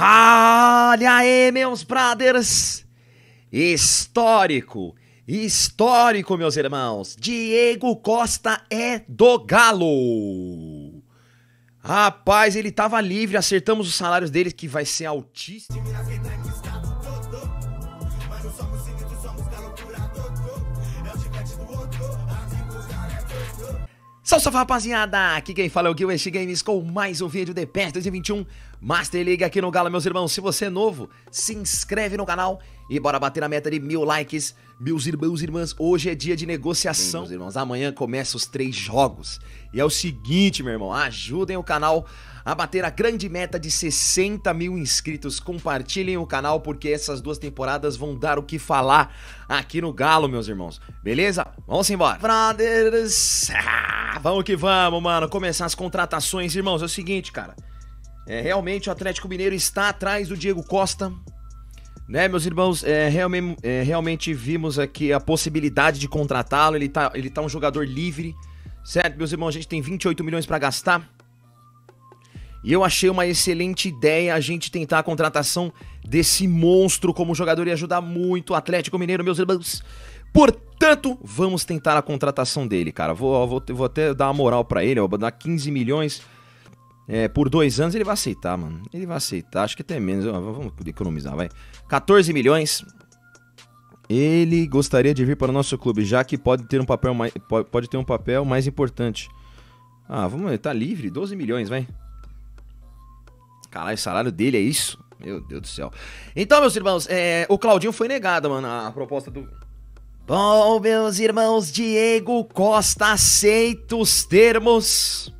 Olha aí, meus brothers! Histórico! Histórico, meus irmãos! Diego Costa é do Galo! Rapaz, ele tava livre, acertamos os salários dele, que vai ser altíssimo. Salve, salve rapaziada! Aqui quem fala é o Gil Games com mais um vídeo de PES 2021 Master League aqui no galo meus irmãos. Se você é novo, se inscreve no canal e bora bater na meta de mil likes. Meus irmãos e irmãs, hoje é dia de negociação. meus irmãos, amanhã começa os três jogos. E é o seguinte, meu irmão, ajudem o canal a bater a grande meta de 60 mil inscritos. Compartilhem o canal porque essas duas temporadas vão dar o que falar aqui no Galo, meus irmãos. Beleza? Vamos embora. Brothers, ah, vamos que vamos, mano. Começar as contratações, irmãos. É o seguinte, cara. É, realmente o Atlético Mineiro está atrás do Diego Costa. Né, meus irmãos, é, realmente, é, realmente vimos aqui a possibilidade de contratá-lo. Ele tá, ele tá um jogador livre, certo? Meus irmãos, a gente tem 28 milhões para gastar. E eu achei uma excelente ideia a gente tentar a contratação desse monstro como jogador e ajudar muito o Atlético Mineiro, meus irmãos. Portanto, vamos tentar a contratação dele, cara. Vou, vou, vou até dar uma moral para ele, vou dar 15 milhões é, por dois anos ele vai aceitar, mano. Ele vai aceitar, acho que até menos. Vamos economizar, vai. 14 milhões. Ele gostaria de vir para o nosso clube, já que pode ter um papel mais, pode ter um papel mais importante. Ah, vamos, tá livre, 12 milhões, vai. Caralho, o salário dele é isso? Meu Deus do céu. Então, meus irmãos, é, o Claudinho foi negado, mano, a proposta do. Bom, meus irmãos, Diego Costa aceita os termos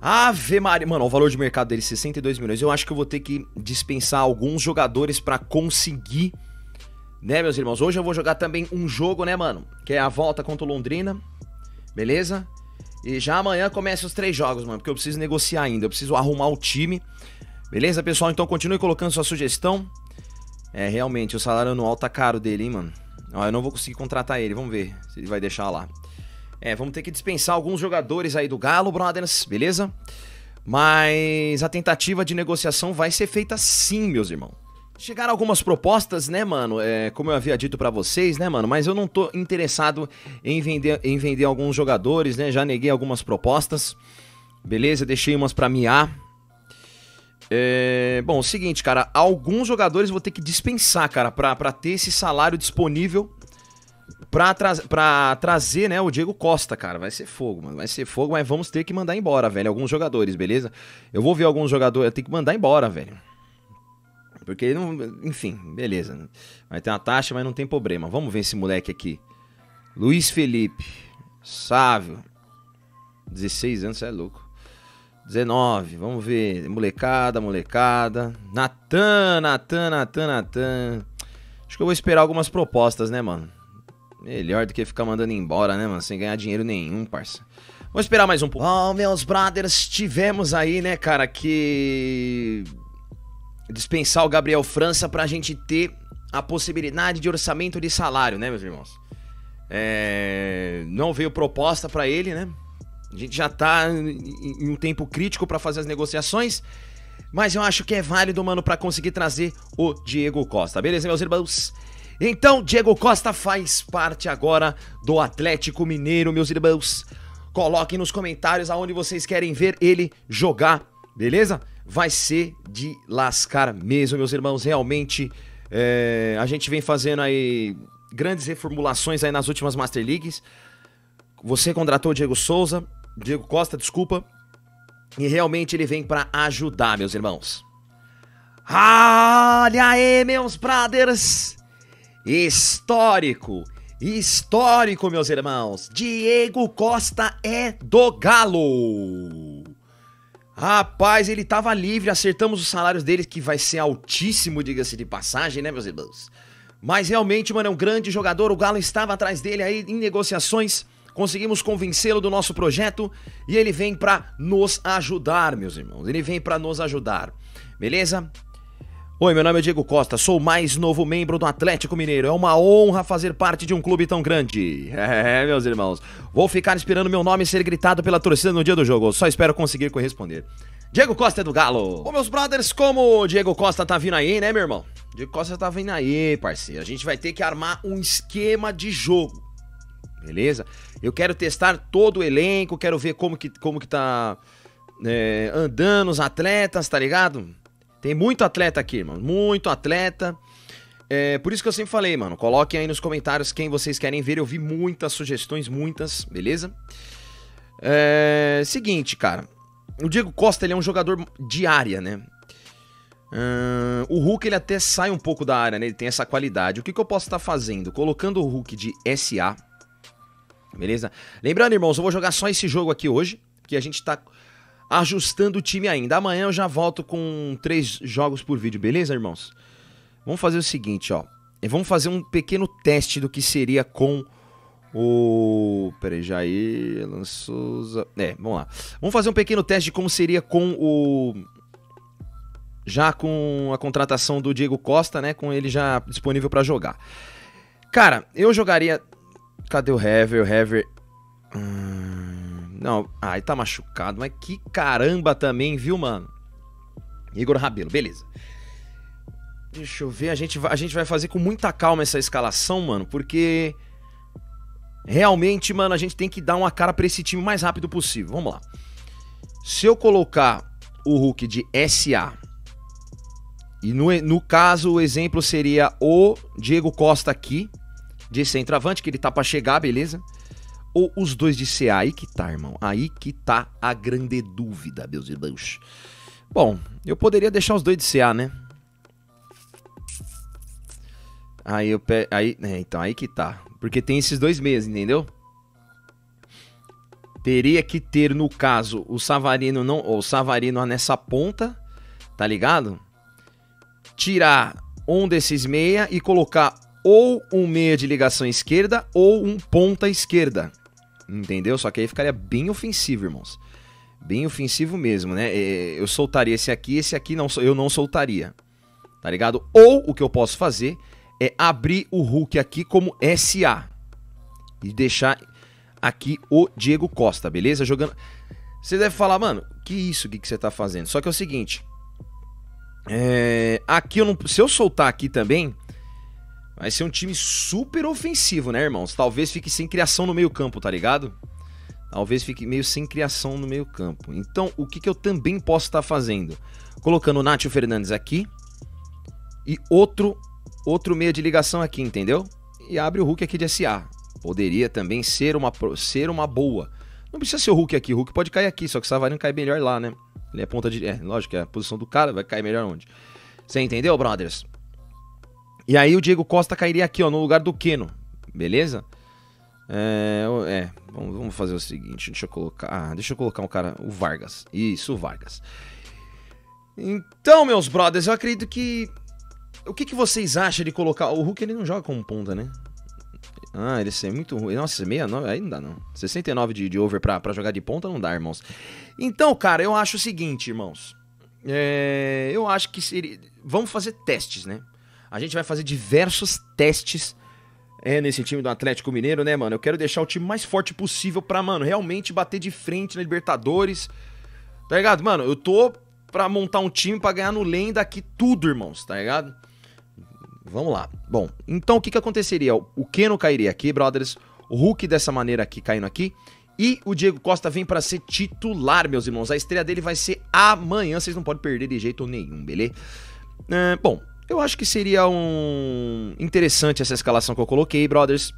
Ave Maria. Mano, o valor de mercado dele 62 milhões. Eu acho que eu vou ter que dispensar alguns jogadores para conseguir, né, meus irmãos? Hoje eu vou jogar também um jogo, né, mano? Que é a volta contra o Londrina. Beleza? E já amanhã começa os três jogos, mano, porque eu preciso negociar ainda, eu preciso arrumar o time. Beleza, pessoal? Então continue colocando sua sugestão. É, realmente, o salário anual tá caro dele, hein, mano? Ó, eu não vou conseguir contratar ele, vamos ver se ele vai deixar lá. É, vamos ter que dispensar alguns jogadores aí do Galo, brothers, beleza? Mas a tentativa de negociação vai ser feita sim, meus irmãos. Chegaram algumas propostas, né, mano? É, como eu havia dito para vocês, né, mano? Mas eu não tô interessado em vender, em vender alguns jogadores, né? Já neguei algumas propostas. Beleza, deixei umas pra miar. É, bom, é o seguinte, cara. Alguns jogadores vou ter que dispensar, cara, pra, pra ter esse salário disponível pra, tra pra trazer, né, o Diego Costa, cara. Vai ser fogo, mano. Vai ser fogo, mas vamos ter que mandar embora, velho. Alguns jogadores, beleza? Eu vou ver alguns jogadores. Eu tenho que mandar embora, velho. Porque não. Enfim, beleza. Né? Vai ter uma taxa, mas não tem problema. Vamos ver esse moleque aqui. Luiz Felipe. Sávio. 16 anos, você é louco. 19, vamos ver. Molecada, molecada. Natan, Natan, Natan, Natan. Acho que eu vou esperar algumas propostas, né, mano? Melhor do que ficar mandando embora, né, mano? Sem ganhar dinheiro nenhum, parça. Vamos esperar mais um pouco. Bom, meus brothers, tivemos aí, né, cara, que dispensar o Gabriel França pra gente ter a possibilidade de orçamento de salário, né, meus irmãos? É... Não veio proposta para ele, né? A gente já tá em um tempo crítico para fazer as negociações. Mas eu acho que é válido, mano, para conseguir trazer o Diego Costa. Beleza, meus irmãos? Então, Diego Costa faz parte agora do Atlético Mineiro, meus irmãos. Coloquem nos comentários aonde vocês querem ver ele jogar, beleza? Vai ser de lascar mesmo, meus irmãos. Realmente, é... a gente vem fazendo aí grandes reformulações aí nas últimas Master Leagues. Você contratou o Diego Souza, Diego Costa, desculpa. E realmente ele vem para ajudar, meus irmãos. Ah, olha aí, meus brothers! histórico. Histórico, meus irmãos. Diego Costa é do Galo. Rapaz, ele tava livre, acertamos os salários dele, que vai ser altíssimo, diga-se de passagem, né, meus irmãos? Mas realmente, mano, é um grande jogador. O Galo estava atrás dele aí em negociações. Conseguimos convencê-lo do nosso projeto e ele vem para nos ajudar, meus irmãos. Ele vem para nos ajudar. Beleza? Oi, meu nome é Diego Costa, sou o mais novo membro do Atlético Mineiro. É uma honra fazer parte de um clube tão grande. É, meus irmãos. Vou ficar esperando meu nome ser gritado pela torcida no dia do jogo. Só espero conseguir corresponder. Diego Costa é do Galo. Ô, meus brothers, como o Diego Costa tá vindo aí, né, meu irmão? Diego Costa tá vindo aí, parceiro. A gente vai ter que armar um esquema de jogo. Beleza? Eu quero testar todo o elenco, quero ver como que, como que tá é, andando os atletas, tá ligado? Tem muito atleta aqui, mano. Muito atleta. É, por isso que eu sempre falei, mano. Coloquem aí nos comentários quem vocês querem ver. Eu vi muitas sugestões, muitas, beleza? É, seguinte, cara. O Diego Costa ele é um jogador de área, né? o Hulk ele até sai um pouco da área, né? Ele tem essa qualidade. O que, que eu posso estar tá fazendo? Colocando o Hulk de SA, beleza? Lembrando, irmãos, eu vou jogar só esse jogo aqui hoje, porque a gente tá ajustando o time ainda. Amanhã eu já volto com três jogos por vídeo, beleza, irmãos? Vamos fazer o seguinte, ó. Vamos fazer um pequeno teste do que seria com o. Peraí, Jair, Lançouza. É, vamos lá. Vamos fazer um pequeno teste de como seria com o. Já com a contratação do Diego Costa, né? Com ele já disponível para jogar. Cara, eu jogaria. Cadê o Hever? O Hever. Hum... Não, aí tá machucado, mas que caramba também, viu, mano? Igor Rabelo, beleza. Deixa eu ver, a gente, vai, a gente vai fazer com muita calma essa escalação, mano, porque realmente, mano, a gente tem que dar uma cara para esse time o mais rápido possível. Vamos lá. Se eu colocar o Hulk de SA, e no, no caso o exemplo seria o Diego Costa aqui, de centroavante, que ele tá para chegar, beleza? ou os dois de CA? Aí que tá, irmão. Aí que tá a grande dúvida, meus irmãos. Bom, eu poderia deixar os dois de CA, né? Aí eu pe... aí, é, então aí que tá. Porque tem esses dois meses, entendeu? Teria que ter, no caso, o Savarino não, ou o Savarino nessa ponta, tá ligado? Tirar um desses meia e colocar ou um meia de ligação esquerda ou um ponta esquerda entendeu? Só que aí ficaria bem ofensivo, irmãos. Bem ofensivo mesmo, né? É, eu soltaria esse aqui, esse aqui não, eu não soltaria. Tá ligado? Ou o que eu posso fazer é abrir o Hulk aqui como SA e deixar aqui o Diego Costa, beleza? Jogando. Você deve falar, mano, que isso que, que você tá fazendo? Só que é o seguinte. É... Aqui eu não. Se eu soltar aqui também, Vai ser um time super ofensivo, né, irmãos? Talvez fique sem criação no meio-campo, tá ligado? Talvez fique meio sem criação no meio-campo. Então, o que, que eu também posso estar tá fazendo? Colocando o Nátio Fernandes aqui e outro outro meia de ligação aqui, entendeu? E abre o Hulk aqui de SA. Poderia também ser uma, ser uma boa. Não precisa ser o Hulk aqui, o Hulk pode cair aqui, só que o Savarino cai melhor lá, né? Ele é ponta de. É, lógico, é a posição do cara, vai cair melhor onde? Você entendeu, brothers? E aí o Diego Costa cairia aqui, ó, no lugar do Keno. Beleza? É, é vamos, vamos, fazer o seguinte, deixa eu colocar, ah, deixa eu colocar um cara, o Vargas. Isso, o Vargas. Então, meus brothers, eu acredito que o que, que vocês acham de colocar o Hulk ele não joga como ponta, né? Ah, ele é muito ruim. Nossa, 69, aí não dá não. 69 de, de over pra, pra jogar de ponta não dá, irmãos. Então, cara, eu acho o seguinte, irmãos. É, eu acho que seria. Vamos fazer testes, né? A gente vai fazer diversos testes é, nesse time do Atlético Mineiro, né, mano? Eu quero deixar o time mais forte possível pra, mano, realmente bater de frente na Libertadores. Tá ligado? Mano, eu tô pra montar um time pra ganhar no Lenda aqui tudo, irmãos, tá ligado? Vamos lá. Bom, então o que que aconteceria? O Keno cairia aqui, brothers. O Hulk dessa maneira aqui, caindo aqui. E o Diego Costa vem para ser titular, meus irmãos. A estreia dele vai ser amanhã, vocês não podem perder de jeito nenhum, beleza? É, bom, eu acho que seria um interessante essa escalação que eu coloquei, brothers.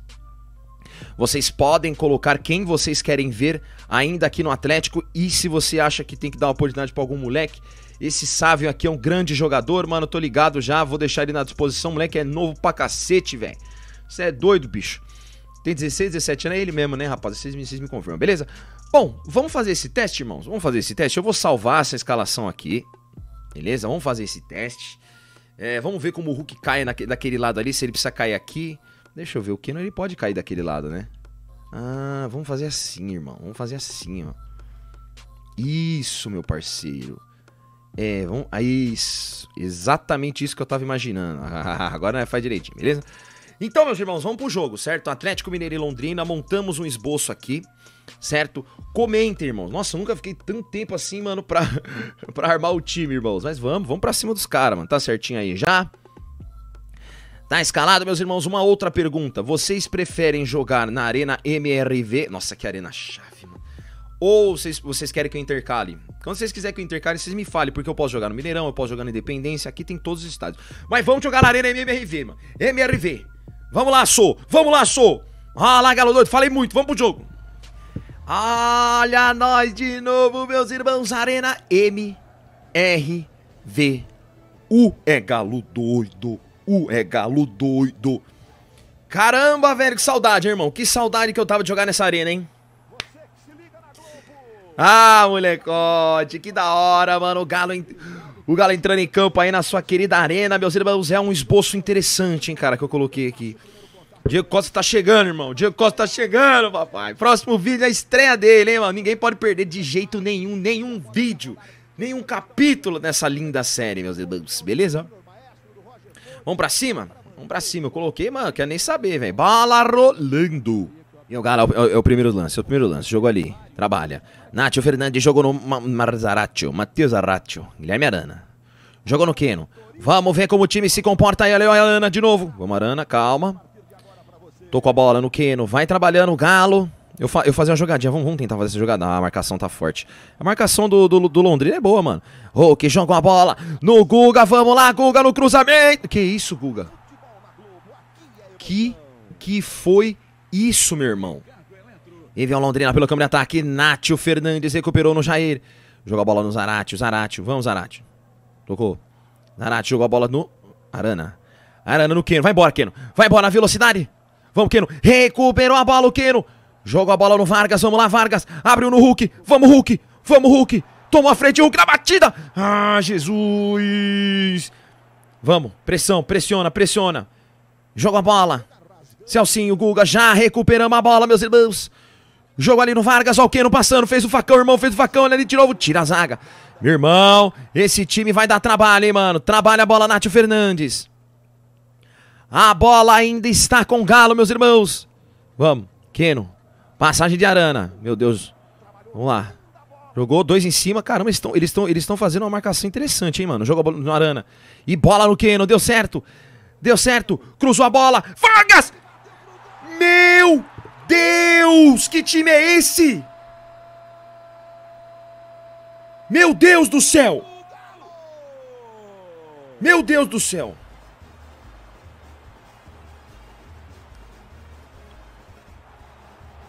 Vocês podem colocar quem vocês querem ver ainda aqui no Atlético e se você acha que tem que dar uma oportunidade para algum moleque, esse Sávio aqui é um grande jogador, mano, tô ligado já, vou deixar ele na disposição, moleque é novo pra cacete, velho. Você é doido, bicho. Tem 16, 17 anos, é ele mesmo, né, rapaz? Vocês me, vocês me confirmam, beleza? Bom, vamos fazer esse teste, irmãos? Vamos fazer esse teste? Eu vou salvar essa escalação aqui, beleza? Vamos fazer esse teste. É, vamos ver como o Hulk cai daquele lado ali, se ele precisa cair aqui. Deixa eu ver, o Keno ele pode cair daquele lado, né? Ah, vamos fazer assim, irmão. Vamos fazer assim, ó. Isso, meu parceiro. É, vamos... Aí, isso. exatamente isso que eu tava imaginando. Agora né, faz direitinho, beleza? Então, meus irmãos, vamos pro jogo, certo? Atlético Mineiro e Londrina, montamos um esboço aqui, certo? Comenta, irmãos. Nossa, nunca fiquei tanto tempo assim, mano, pra, pra armar o time, irmãos. Mas vamos, vamos pra cima dos caras, mano. Tá certinho aí já? Tá escalado, meus irmãos? Uma outra pergunta. Vocês preferem jogar na Arena MRV? Nossa, que arena chave, mano. Ou vocês, vocês querem que eu intercale? Quando vocês quiserem que eu intercale, vocês me falem, porque eu posso jogar no Mineirão, eu posso jogar na Independência, aqui tem todos os estádios. Mas vamos jogar na Arena MRV, mano. MRV. Vamos lá, Sou. Vamos lá, Sou. Ah lá, galo doido. Falei muito. Vamos pro jogo. Olha nós de novo, meus irmãos. Arena M, R, V. U é galo doido. U é galo doido. Caramba, velho. Que saudade, hein, irmão. Que saudade que eu tava de jogar nessa arena, hein. Ah, molecote. Que da hora, mano. O galo... O Galo entrando em campo aí na sua querida arena, meus irmãos, é um esboço interessante, hein, cara, que eu coloquei aqui. Diego Costa tá chegando, irmão. Diego Costa tá chegando, papai. Próximo vídeo é a estreia dele, hein, mano. Ninguém pode perder de jeito nenhum, nenhum vídeo, nenhum capítulo dessa linda série, meus irmãos. Beleza? Vamos pra cima? Vamos pra cima. Eu coloquei, mano, quero nem saber, velho. Bala rolando. E o é o, é o primeiro lance, é o primeiro lance. Jogou ali, trabalha. Nátio Fernandes jogou no Ma Marzaratio, Matheus Arratio, Guilherme Arana. Jogou no Keno. Vamos ver como o time se comporta aí. Olha o Arana de novo. Vamos, Arana, calma. Tô com a bola no Keno. Vai trabalhando o Galo. Eu, fa eu fazer uma jogadinha. Vamos, vamos tentar fazer essa jogada. Ah, a marcação tá forte. A marcação do, do, do Londrina é boa, mano. Hulk oh, joga a bola no Guga. Vamos lá, Guga no cruzamento. Que isso, Guga? Que, que foi isso, meu irmão. o Londrina pelo câmbio de ataque. Nátio Fernandes recuperou no Jair. Jogou a bola no Zarate. Zarate. Vamos, Zarate. Tocou. Zarate jogou a bola no Arana. Arana no Queno. Vai embora, Queno. Vai embora na velocidade. Vamos, Queno. Recuperou a bola o Queno. Jogou a bola no Vargas. Vamos lá, Vargas. Abriu no Hulk. Vamos, Hulk. Vamos, Hulk. Tomou a frente, Hulk na batida. Ah, Jesus. Vamos. Pressão. Pressiona, pressiona. Joga a bola. Celcinho, Guga, já recuperamos a bola, meus irmãos. Jogo ali no Vargas, Alqueno passando, fez o facão, irmão, fez o facão, ele ali de novo, tira a zaga. Meu irmão, esse time vai dar trabalho, hein, mano. Trabalha a bola, Nátio Fernandes. A bola ainda está com o Galo, meus irmãos. Vamos, Queno. Passagem de Arana. Meu Deus. Vamos lá. Jogou dois em cima. Caramba, eles estão eles eles fazendo uma marcação interessante, hein, mano. Jogou a bola no Arana. E bola no Queno. Deu certo. Deu certo. Cruzou a bola. Vargas! Meu Deus, que time é esse? Meu Deus do céu! Meu Deus do céu!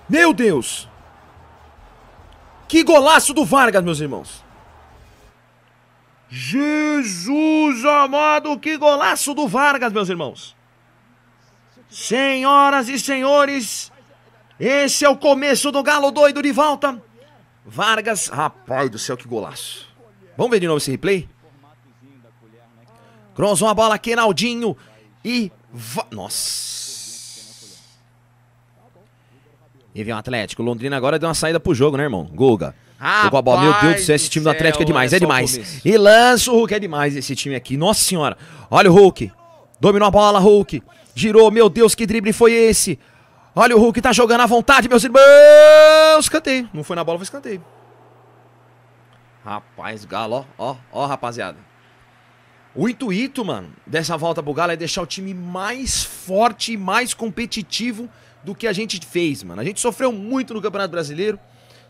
Meu Deus! Que golaço do Vargas, meus irmãos! Jesus amado, que golaço do Vargas, meus irmãos! Senhoras e senhores, esse é o começo do Galo doido de volta. Vargas, rapaz do céu, que golaço. Vamos ver de novo esse replay? Cruzou a bola, Quenaldinho e... Va... Nossa! E vem o Atlético. Londrina agora deu uma saída pro jogo, né, irmão? Guga. Rapaz bola. Meu Deus do céu, esse time do Atlético é demais, é, é demais. E lança o Hulk, é demais esse time aqui. Nossa senhora. Olha o Hulk. Dominou a bola, Hulk. Girou, meu Deus, que drible foi esse? Olha o Hulk, tá jogando à vontade, meus irmãos. Escanteio. Não foi na bola, foi escanteio. Rapaz, Galo, ó, ó, ó, rapaziada. O intuito, mano, dessa volta pro Galo é deixar o time mais forte e mais competitivo do que a gente fez, mano. A gente sofreu muito no Campeonato Brasileiro.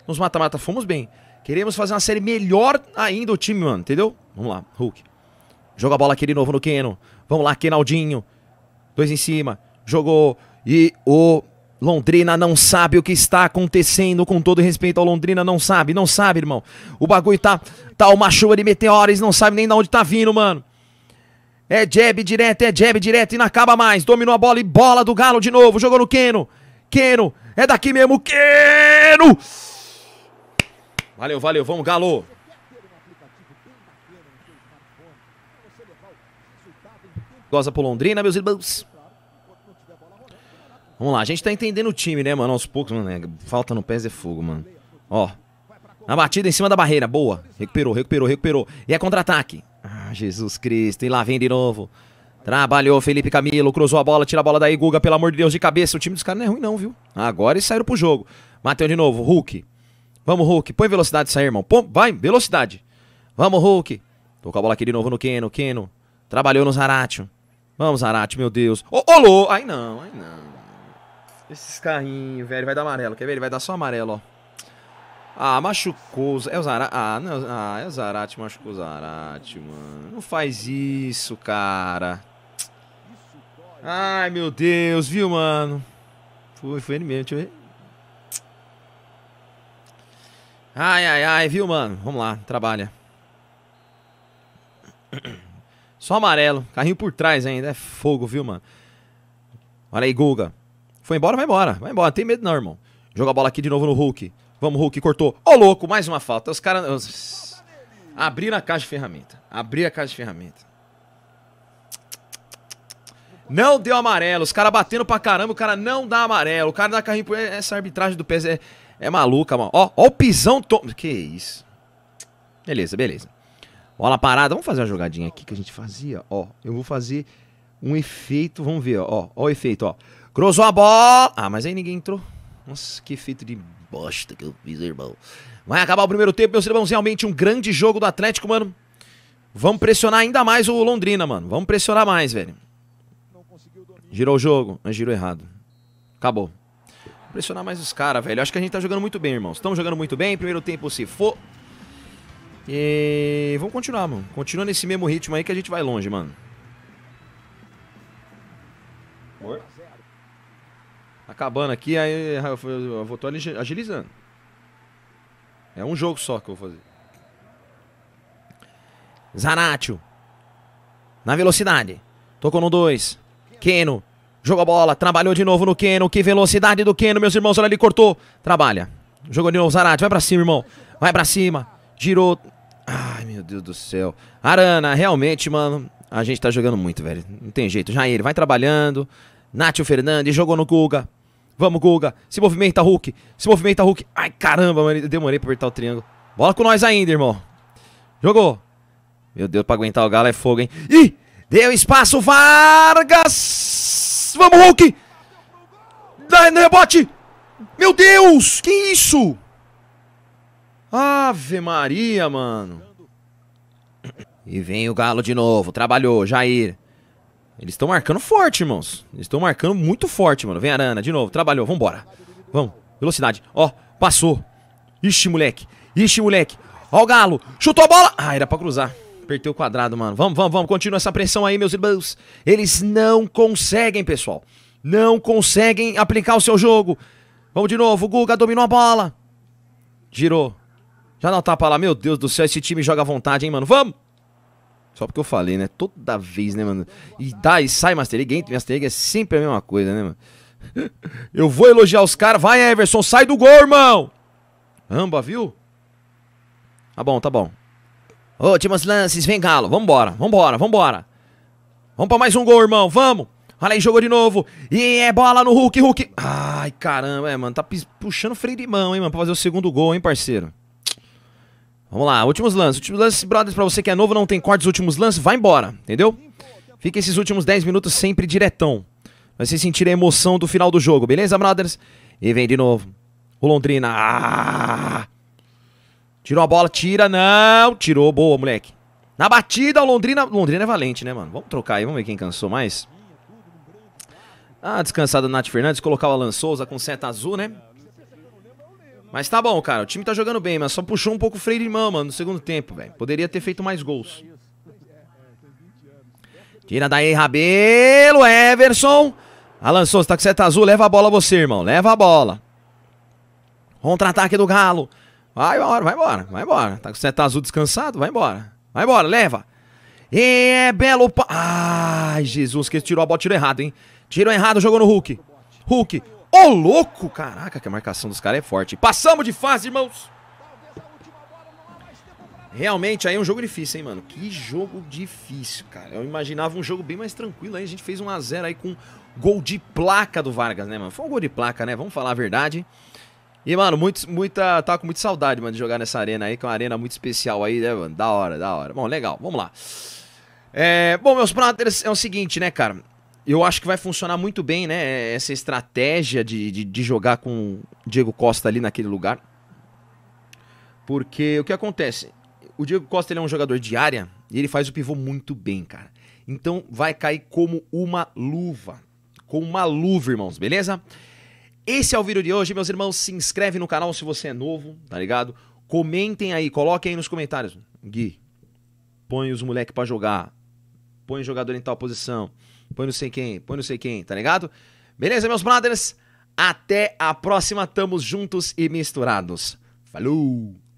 Nos mata-mata fomos bem. Queremos fazer uma série melhor ainda o time, mano, entendeu? Vamos lá, Hulk. Joga a bola aqui de novo no Keno. Vamos lá, Kenaldinho. Dois em cima. Jogou. E o Londrina não sabe o que está acontecendo, com todo respeito ao Londrina, não sabe, não sabe, irmão. O bagulho tá, tá uma chuva de meteores, não sabe nem de onde tá vindo, mano. É jab direto, é jab direto e não acaba mais. Dominou a bola e bola do Galo de novo, jogou no Keno. Keno, é daqui mesmo, Keno! Valeu, valeu, vamos Galo! Goza pro Londrina, meus irmãos. Vamos lá, a gente tá entendendo o time, né, mano? Aos poucos, mano. Né? Falta no pés é fogo, mano. Ó. A batida em cima da barreira, boa. Recuperou, recuperou, recuperou. E é contra-ataque. Ah, Jesus Cristo. E lá vem de novo. Trabalhou Felipe Camilo, cruzou a bola, tira a bola daí, Guga, pelo amor de Deus, de cabeça. O time dos caras não é ruim, não, viu? Agora eles saíram pro jogo. Mateu de novo, Hulk. Vamos, Hulk. Põe velocidade sair, irmão. Pô, vai, velocidade. Vamos, Hulk. Tocou a bola aqui de novo no Keno. Keno. Trabalhou no Zaratio. Vamos, Arate, meu Deus. Ô, oh, olô! Ai não, ai não. Esses carrinhos, velho, vai dar amarelo. Quer ver? Ele vai dar só amarelo, ó. Ah, machucou. É o Zarate. Ah, não, ah, é o Zarate, machucou o Zarate, mano. Não faz isso, cara. Ai, meu Deus, viu, mano? Foi, foi ele mesmo, deixa eu ver. Ai, ai, ai, viu, mano? Vamos lá, trabalha. Só amarelo. Carrinho por trás ainda. É fogo, viu, mano? Olha aí, Guga. Foi embora, vai embora. Vai embora. Não tem medo, não, irmão. Joga a bola aqui de novo no Hulk. Vamos, Hulk. Cortou. Ô, oh, louco. Mais uma falta. Os caras. Abriram a caixa de ferramenta. Abrir a caixa de ferramenta. Não deu amarelo. Os caras batendo pra caramba. O cara não dá amarelo. O cara dá carrinho por. É, essa arbitragem do PS é, é maluca, mano. Ó, ó o pisão. To... Que isso. Beleza, beleza. Bola parada, vamos fazer uma jogadinha aqui que a gente fazia, ó. Eu vou fazer um efeito, vamos ver, ó. Ó o efeito, ó. Cruzou a bola! Ah, mas aí ninguém entrou. Nossa, que efeito de bosta que eu fiz, irmão. Vai acabar o primeiro tempo, meus irmãos. Realmente um grande jogo do Atlético, mano. Vamos pressionar ainda mais o Londrina, mano. Vamos pressionar mais, velho. Girou o jogo, mas girou errado. Acabou. Pressionar mais os caras, velho. Acho que a gente tá jogando muito bem, irmãos. Estamos jogando muito bem. Primeiro tempo se for. E vamos continuar, mano. Continua nesse mesmo ritmo aí que a gente vai longe, mano. Oi? Acabando aqui, aí eu tô agilizando. É um jogo só que eu vou fazer. Zanatio. Na velocidade. Tocou no 2. Keno. Jogou a bola. Trabalhou de novo no Keno. Que velocidade do Keno, meus irmãos. Olha, ele cortou. Trabalha. Jogou de novo. Zanatio. Vai pra cima, irmão. Vai pra cima. Girou. Ai, meu Deus do céu. Arana, realmente, mano, a gente tá jogando muito, velho. Não tem jeito. jair vai trabalhando. Nátio Fernandes jogou no Guga. Vamos, Guga. Se movimenta, Hulk. Se movimenta, Hulk. Ai, caramba, mano. Demorei pra apertar o triângulo. Bola com nós ainda, irmão. Jogou. Meu Deus, pra aguentar o Galo é fogo, hein? Ih! Deu espaço, Vargas! Vamos, Hulk! Dá rebote! Meu Deus! Que isso? Ave Maria, mano. E vem o Galo de novo. Trabalhou, Jair. Eles estão marcando forte, irmãos. Eles estão marcando muito forte, mano. Vem Arana de novo. Trabalhou. Vambora. Vamos. Velocidade. Ó, passou. Ixi, moleque. Ixi, moleque. Ó o Galo. Chutou a bola. Ah, era pra cruzar. Apertei o quadrado, mano. Vamos, vamos, vamos. Continua essa pressão aí, meus irmãos. Eles não conseguem, pessoal. Não conseguem aplicar o seu jogo. Vamos de novo. O Guga dominou a bola. Girou. Já não tapa lá. Meu Deus do céu, esse time joga à vontade, hein, mano. Vamos. Só porque eu falei, né? Toda vez, né, mano? E dá e sai Master League, entra Master League, é sempre a mesma coisa, né, mano? Eu vou elogiar os caras. Vai, Everson, sai do gol, irmão! Amba, viu? Tá bom, tá bom. Últimos lances, vem Galo. Vambora, vambora, vambora. Vamos pra mais um gol, irmão, vamos! Olha aí, jogou de novo. E é bola no Hulk, Hulk. Ai, caramba, é, mano. Tá puxando freio de mão, hein, mano, pra fazer o segundo gol, hein, parceiro. Vamos lá, últimos lances. Últimos lances, brothers, pra você que é novo, não tem cortes, últimos lances, vai embora, entendeu? Fica esses últimos 10 minutos sempre diretão. Vai se sentir a emoção do final do jogo, beleza, brothers? E vem de novo. O Londrina. Ah! Tirou a bola, tira, não. Tirou, boa, moleque. Na batida, o Londrina. Londrina é valente, né, mano? Vamos trocar aí, vamos ver quem cansou mais. Ah, descansada Nath Fernandes, colocar o Alan Souza com seta azul, né? Mas tá bom, cara. O time tá jogando bem, mas só puxou um pouco o freio de mão, mano, no segundo tempo, velho. Poderia ter feito mais gols. Tira daí, Rabelo, Everson. Alan Souza, tá com seta azul, leva a bola você, irmão. Leva a bola. Contra-ataque do Galo. Vai embora, vai embora, vai embora. Tá com seta azul descansado, vai embora. Vai embora, leva. É belo. Pa... Ai, Jesus, que tirou a bola, tirou errado, hein? Tirou errado, jogou no Hulk. Hulk, Ô louco! Caraca, que a marcação dos caras é forte. Passamos de fase, irmãos! Realmente aí é um jogo difícil, hein, mano? Que jogo difícil, cara. Eu imaginava um jogo bem mais tranquilo aí. A gente fez 1x0 aí com gol de placa do Vargas, né, mano? Foi um gol de placa, né? Vamos falar a verdade. E, mano, muito, muita, tava com muita saudade, mano, de jogar nessa arena aí, que é uma arena muito especial aí, né, mano? Da hora, da hora. Bom, legal, vamos lá. É, bom, meus brothers, é o seguinte, né, cara? eu acho que vai funcionar muito bem, né? Essa estratégia de, de, de jogar com Diego Costa ali naquele lugar. Porque o que acontece? O Diego Costa ele é um jogador de área e ele faz o pivô muito bem, cara. Então vai cair como uma luva. Como uma luva, irmãos, beleza? Esse é o vídeo de hoje, meus irmãos. Se inscreve no canal se você é novo, tá ligado? Comentem aí, coloquem aí nos comentários. Gui, põe os moleques para jogar. Põe o jogador em tal posição põe não sei quem, põe não sei quem, tá ligado? Beleza, meus brothers? Até a próxima, tamo juntos e misturados. Falou!